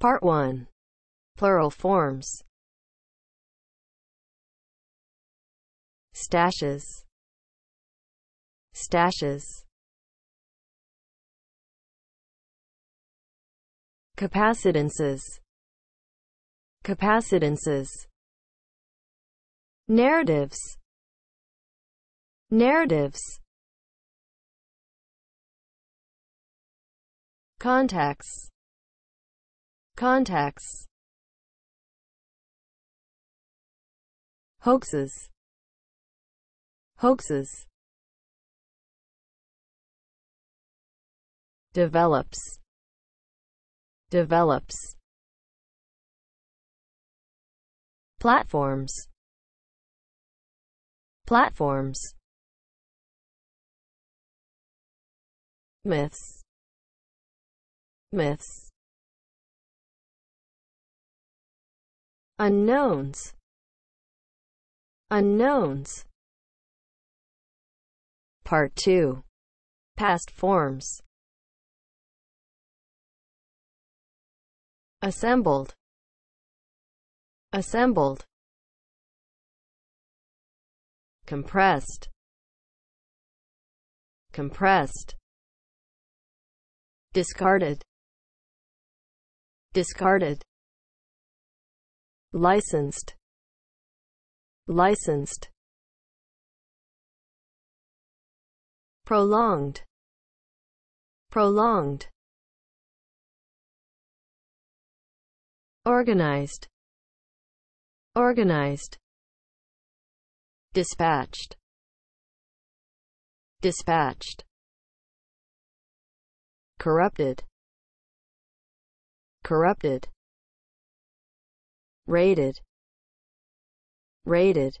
Part 1. Plural forms. Stashes. Stashes. Capacitances. Capacitances. Narratives. Narratives. Contacts contacts, hoaxes, hoaxes, develops, develops, platforms, platforms, myths, myths. unknowns unknowns part 2 past forms assembled assembled compressed compressed discarded discarded licensed licensed prolonged prolonged organized organized dispatched dispatched corrupted corrupted rated rated